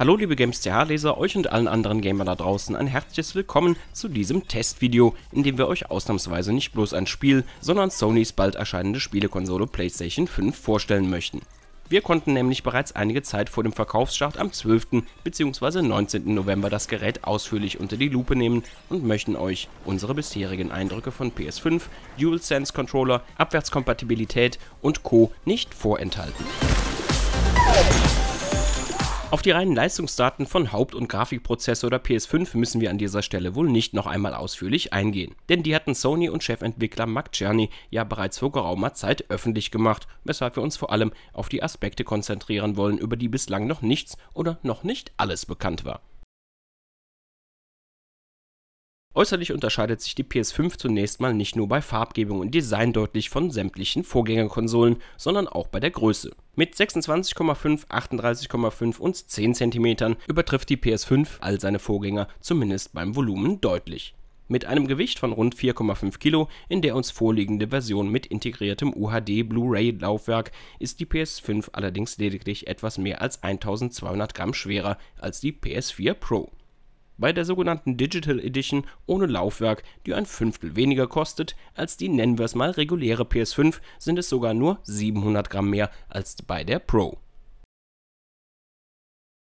Hallo liebe GamesCH-Leser, euch und allen anderen Gamer da draußen ein herzliches Willkommen zu diesem Testvideo, in dem wir euch ausnahmsweise nicht bloß ein Spiel, sondern Sonys bald erscheinende Spielekonsole PlayStation 5 vorstellen möchten. Wir konnten nämlich bereits einige Zeit vor dem Verkaufsstart am 12. bzw. 19. November das Gerät ausführlich unter die Lupe nehmen und möchten euch unsere bisherigen Eindrücke von PS5, DualSense Controller, Abwärtskompatibilität und Co. nicht vorenthalten. Auf die reinen Leistungsdaten von Haupt- und Grafikprozessor oder PS5 müssen wir an dieser Stelle wohl nicht noch einmal ausführlich eingehen, denn die hatten Sony und Chefentwickler Mark Czerny ja bereits vor geraumer Zeit öffentlich gemacht, weshalb wir uns vor allem auf die Aspekte konzentrieren wollen, über die bislang noch nichts oder noch nicht alles bekannt war. Äußerlich unterscheidet sich die PS5 zunächst mal nicht nur bei Farbgebung und Design deutlich von sämtlichen Vorgängerkonsolen, sondern auch bei der Größe. Mit 26,5, 38,5 und 10 cm übertrifft die PS5 all seine Vorgänger zumindest beim Volumen deutlich. Mit einem Gewicht von rund 4,5 Kilo in der uns vorliegende Version mit integriertem UHD Blu-ray-Laufwerk ist die PS5 allerdings lediglich etwas mehr als 1200 Gramm schwerer als die PS4 Pro bei der sogenannten Digital Edition ohne Laufwerk, die ein Fünftel weniger kostet als die, nennen wir es mal, reguläre PS5, sind es sogar nur 700 Gramm mehr als bei der Pro.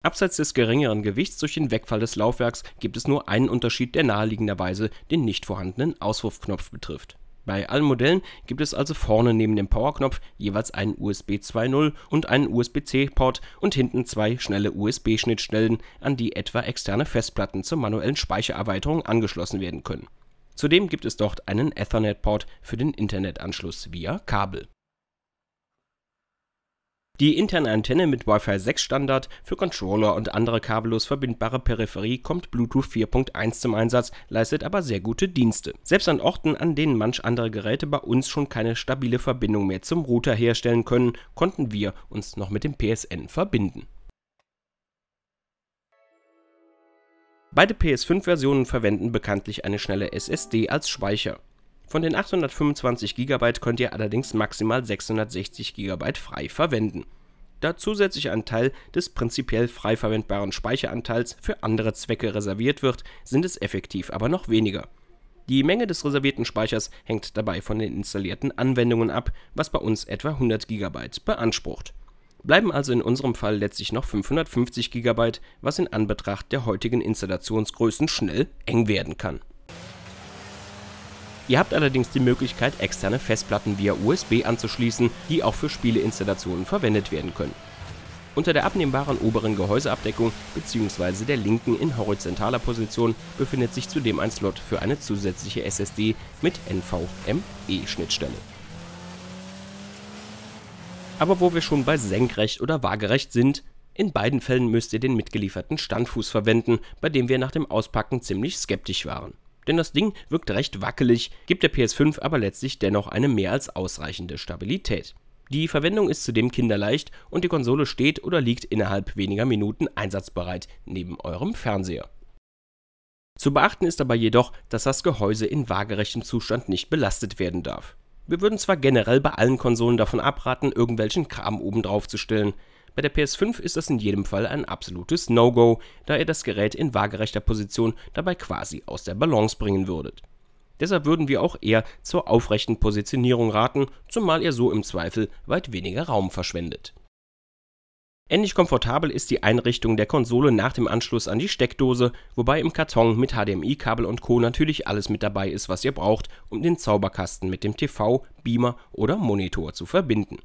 Abseits des geringeren Gewichts durch den Wegfall des Laufwerks gibt es nur einen Unterschied, der naheliegenderweise den nicht vorhandenen Auswurfknopf betrifft. Bei allen Modellen gibt es also vorne neben dem Powerknopf jeweils einen USB 2.0 und einen USB-C-Port und hinten zwei schnelle USB-Schnittstellen, an die etwa externe Festplatten zur manuellen Speichererweiterung angeschlossen werden können. Zudem gibt es dort einen Ethernet-Port für den Internetanschluss via Kabel die interne Antenne mit Wi-Fi 6 Standard für Controller und andere kabellos verbindbare Peripherie kommt Bluetooth 4.1 zum Einsatz, leistet aber sehr gute Dienste. Selbst an Orten, an denen manch andere Geräte bei uns schon keine stabile Verbindung mehr zum Router herstellen können, konnten wir uns noch mit dem PSN verbinden. Beide PS5-Versionen verwenden bekanntlich eine schnelle SSD als Speicher. Von den 825 GB könnt ihr allerdings maximal 660 GB frei verwenden. Da zusätzlich ein Teil des prinzipiell frei verwendbaren Speicheranteils für andere Zwecke reserviert wird, sind es effektiv aber noch weniger. Die Menge des reservierten Speichers hängt dabei von den installierten Anwendungen ab, was bei uns etwa 100 GB beansprucht. Bleiben also in unserem Fall letztlich noch 550 GB, was in Anbetracht der heutigen Installationsgrößen schnell eng werden kann. Ihr habt allerdings die Möglichkeit, externe Festplatten via USB anzuschließen, die auch für Spieleinstallationen verwendet werden können. Unter der abnehmbaren oberen Gehäuseabdeckung bzw. der linken in horizontaler Position befindet sich zudem ein Slot für eine zusätzliche SSD mit NVMe-Schnittstelle. Aber wo wir schon bei senkrecht oder waagerecht sind, in beiden Fällen müsst ihr den mitgelieferten Standfuß verwenden, bei dem wir nach dem Auspacken ziemlich skeptisch waren denn das Ding wirkt recht wackelig, gibt der PS5 aber letztlich dennoch eine mehr als ausreichende Stabilität. Die Verwendung ist zudem kinderleicht und die Konsole steht oder liegt innerhalb weniger Minuten einsatzbereit neben eurem Fernseher. Zu beachten ist aber jedoch, dass das Gehäuse in waagerechtem Zustand nicht belastet werden darf. Wir würden zwar generell bei allen Konsolen davon abraten, irgendwelchen Kram obendrauf zu stellen. Bei der PS5 ist das in jedem Fall ein absolutes No-Go, da ihr das Gerät in waagerechter Position dabei quasi aus der Balance bringen würdet. Deshalb würden wir auch eher zur aufrechten Positionierung raten, zumal ihr so im Zweifel weit weniger Raum verschwendet. Ähnlich komfortabel ist die Einrichtung der Konsole nach dem Anschluss an die Steckdose, wobei im Karton mit HDMI-Kabel und Co. natürlich alles mit dabei ist, was ihr braucht, um den Zauberkasten mit dem TV, Beamer oder Monitor zu verbinden.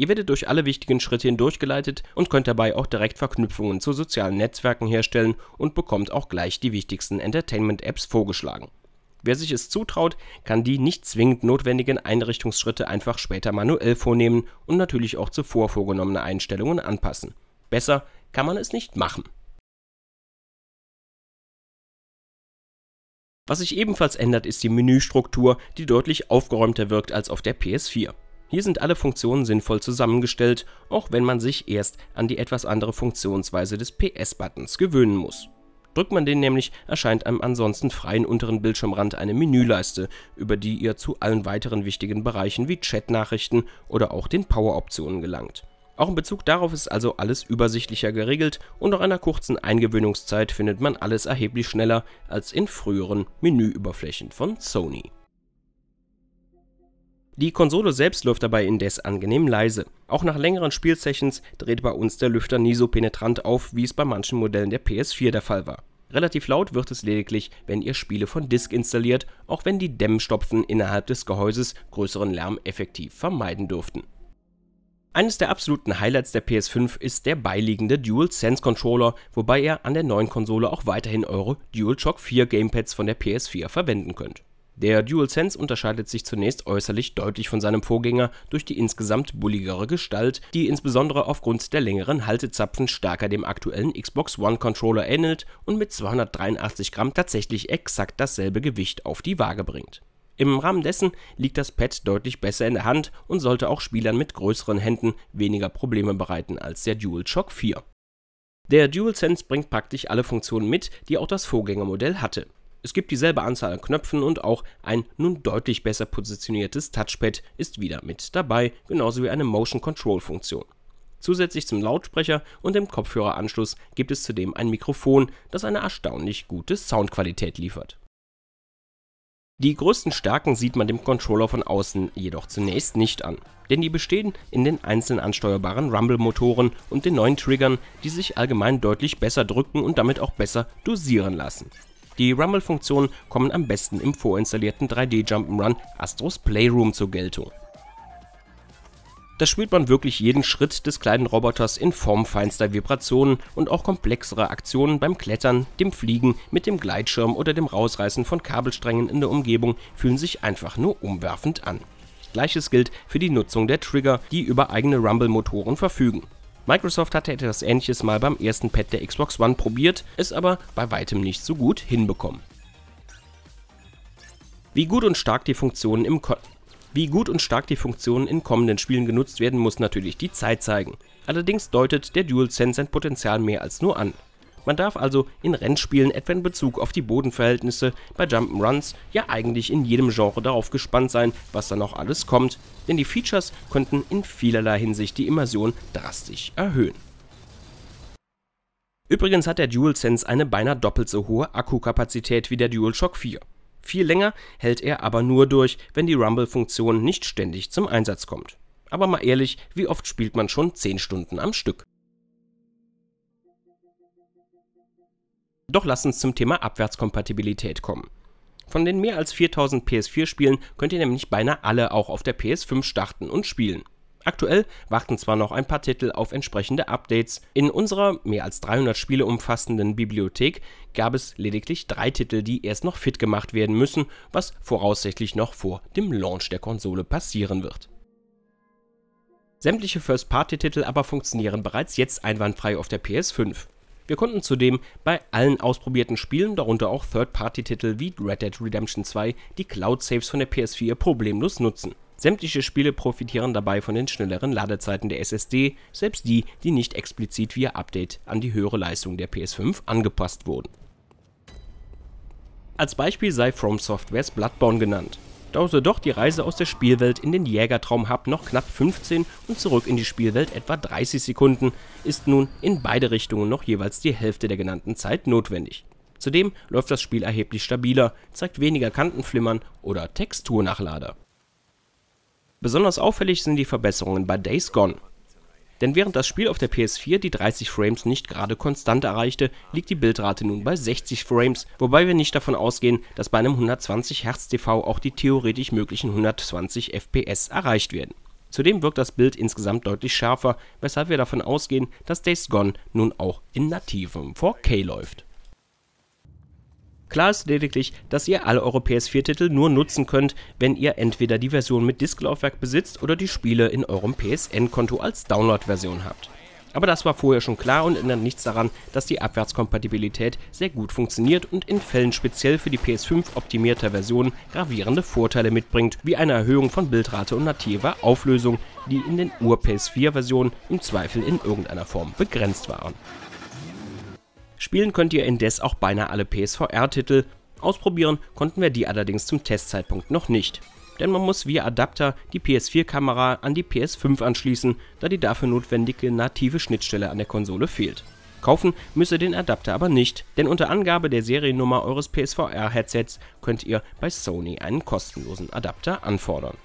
Ihr werdet durch alle wichtigen Schritte hindurchgeleitet und könnt dabei auch direkt Verknüpfungen zu sozialen Netzwerken herstellen und bekommt auch gleich die wichtigsten Entertainment-Apps vorgeschlagen. Wer sich es zutraut, kann die nicht zwingend notwendigen Einrichtungsschritte einfach später manuell vornehmen und natürlich auch zuvor vorgenommene Einstellungen anpassen. Besser kann man es nicht machen. Was sich ebenfalls ändert, ist die Menüstruktur, die deutlich aufgeräumter wirkt als auf der PS4. Hier sind alle Funktionen sinnvoll zusammengestellt, auch wenn man sich erst an die etwas andere Funktionsweise des PS-Buttons gewöhnen muss. Drückt man den nämlich, erscheint am ansonsten freien unteren Bildschirmrand eine Menüleiste, über die ihr zu allen weiteren wichtigen Bereichen wie Chatnachrichten oder auch den Power-Optionen gelangt. Auch in Bezug darauf ist also alles übersichtlicher geregelt und nach einer kurzen Eingewöhnungszeit findet man alles erheblich schneller als in früheren Menüüberflächen von Sony. Die Konsole selbst läuft dabei indes angenehm leise. Auch nach längeren Spielsessions dreht bei uns der Lüfter nie so penetrant auf, wie es bei manchen Modellen der PS4 der Fall war. Relativ laut wird es lediglich, wenn ihr Spiele von Disk installiert, auch wenn die Dämmstopfen innerhalb des Gehäuses größeren Lärm effektiv vermeiden dürften. Eines der absoluten Highlights der PS5 ist der beiliegende DualSense Controller, wobei ihr an der neuen Konsole auch weiterhin eure DualShock 4 Gamepads von der PS4 verwenden könnt. Der DualSense unterscheidet sich zunächst äußerlich deutlich von seinem Vorgänger durch die insgesamt bulligere Gestalt, die insbesondere aufgrund der längeren Haltezapfen stärker dem aktuellen Xbox One Controller ähnelt und mit 283 Gramm tatsächlich exakt dasselbe Gewicht auf die Waage bringt. Im Rahmen dessen liegt das Pad deutlich besser in der Hand und sollte auch Spielern mit größeren Händen weniger Probleme bereiten als der DualShock 4. Der DualSense bringt praktisch alle Funktionen mit, die auch das Vorgängermodell hatte. Es gibt dieselbe Anzahl an Knöpfen und auch ein nun deutlich besser positioniertes Touchpad ist wieder mit dabei, genauso wie eine Motion Control Funktion. Zusätzlich zum Lautsprecher und dem Kopfhöreranschluss gibt es zudem ein Mikrofon, das eine erstaunlich gute Soundqualität liefert. Die größten Stärken sieht man dem Controller von außen jedoch zunächst nicht an, denn die bestehen in den einzeln ansteuerbaren Rumble-Motoren und den neuen Triggern, die sich allgemein deutlich besser drücken und damit auch besser dosieren lassen. Die Rumble-Funktionen kommen am besten im vorinstallierten 3D Jump'n'Run Astros Playroom zur Geltung. Da spürt man wirklich jeden Schritt des kleinen Roboters in Form feinster Vibrationen und auch komplexere Aktionen beim Klettern, dem Fliegen, mit dem Gleitschirm oder dem Rausreißen von Kabelsträngen in der Umgebung fühlen sich einfach nur umwerfend an. Gleiches gilt für die Nutzung der Trigger, die über eigene Rumble-Motoren verfügen. Microsoft hatte etwas ähnliches mal beim ersten Pad der Xbox One probiert, es aber bei weitem nicht so gut hinbekommen. Wie gut und stark die Funktionen im Ko wie gut und stark die Funktionen in kommenden Spielen genutzt werden, muss natürlich die Zeit zeigen. Allerdings deutet der DualSense sein Potenzial mehr als nur an. Man darf also in Rennspielen etwa in Bezug auf die Bodenverhältnisse bei Jump'n'Runs ja eigentlich in jedem Genre darauf gespannt sein, was da noch alles kommt, denn die Features könnten in vielerlei Hinsicht die Immersion drastisch erhöhen. Übrigens hat der DualSense eine beinahe doppelt so hohe Akkukapazität wie der DualShock 4. Viel länger hält er aber nur durch, wenn die Rumble-Funktion nicht ständig zum Einsatz kommt. Aber mal ehrlich, wie oft spielt man schon 10 Stunden am Stück? Doch lasst uns zum Thema Abwärtskompatibilität kommen. Von den mehr als 4000 PS4-Spielen könnt ihr nämlich beinahe alle auch auf der PS5 starten und spielen. Aktuell warten zwar noch ein paar Titel auf entsprechende Updates. In unserer mehr als 300 Spiele umfassenden Bibliothek gab es lediglich drei Titel, die erst noch fit gemacht werden müssen, was voraussichtlich noch vor dem Launch der Konsole passieren wird. Sämtliche First-Party-Titel aber funktionieren bereits jetzt einwandfrei auf der PS5. Wir konnten zudem bei allen ausprobierten Spielen, darunter auch Third-Party-Titel wie Red Dead Redemption 2, die Cloud-Saves von der PS4 problemlos nutzen. Sämtliche Spiele profitieren dabei von den schnelleren Ladezeiten der SSD, selbst die, die nicht explizit via Update an die höhere Leistung der PS5 angepasst wurden. Als Beispiel sei From Softwares Bloodborne genannt da doch die Reise aus der Spielwelt in den Jägertraum-Hub noch knapp 15 und zurück in die Spielwelt etwa 30 Sekunden, ist nun in beide Richtungen noch jeweils die Hälfte der genannten Zeit notwendig. Zudem läuft das Spiel erheblich stabiler, zeigt weniger Kantenflimmern oder Texturnachlader. Besonders auffällig sind die Verbesserungen bei Days Gone. Denn während das Spiel auf der PS4 die 30 Frames nicht gerade konstant erreichte, liegt die Bildrate nun bei 60 Frames, wobei wir nicht davon ausgehen, dass bei einem 120 Hz TV auch die theoretisch möglichen 120 FPS erreicht werden. Zudem wirkt das Bild insgesamt deutlich schärfer, weshalb wir davon ausgehen, dass Days Gone nun auch in nativem 4K läuft Klar ist lediglich, dass ihr alle eure PS4-Titel nur nutzen könnt, wenn ihr entweder die Version mit Disklaufwerk besitzt oder die Spiele in eurem PSN-Konto als Download-Version habt. Aber das war vorher schon klar und ändert nichts daran, dass die Abwärtskompatibilität sehr gut funktioniert und in Fällen speziell für die PS5 optimierter Versionen gravierende Vorteile mitbringt, wie eine Erhöhung von Bildrate und nativer Auflösung, die in den Ur-PS4-Versionen im Zweifel in irgendeiner Form begrenzt waren. Spielen könnt ihr indes auch beinahe alle PSVR-Titel, ausprobieren konnten wir die allerdings zum Testzeitpunkt noch nicht. Denn man muss via Adapter die PS4-Kamera an die PS5 anschließen, da die dafür notwendige native Schnittstelle an der Konsole fehlt. Kaufen müsst ihr den Adapter aber nicht, denn unter Angabe der Seriennummer eures PSVR-Headsets könnt ihr bei Sony einen kostenlosen Adapter anfordern.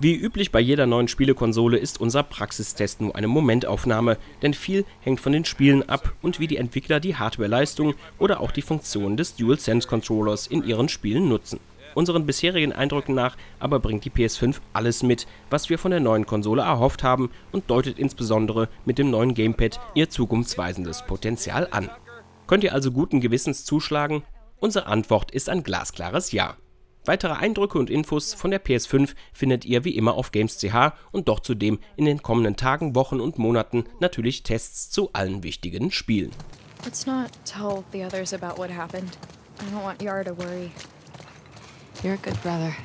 Wie üblich bei jeder neuen Spielekonsole ist unser Praxistest nur eine Momentaufnahme, denn viel hängt von den Spielen ab und wie die Entwickler die Hardwareleistung oder auch die Funktionen des DualSense Controllers in ihren Spielen nutzen. Unseren bisherigen Eindrücken nach aber bringt die PS5 alles mit, was wir von der neuen Konsole erhofft haben und deutet insbesondere mit dem neuen Gamepad ihr zukunftsweisendes Potenzial an. Könnt ihr also guten Gewissens zuschlagen? Unsere Antwort ist ein glasklares Ja. Weitere Eindrücke und Infos von der PS5 findet ihr wie immer auf Games.ch und doch zudem in den kommenden Tagen, Wochen und Monaten natürlich Tests zu allen wichtigen Spielen. Let's not tell the others about what happened. I don't want Yara to worry. You're a good brother.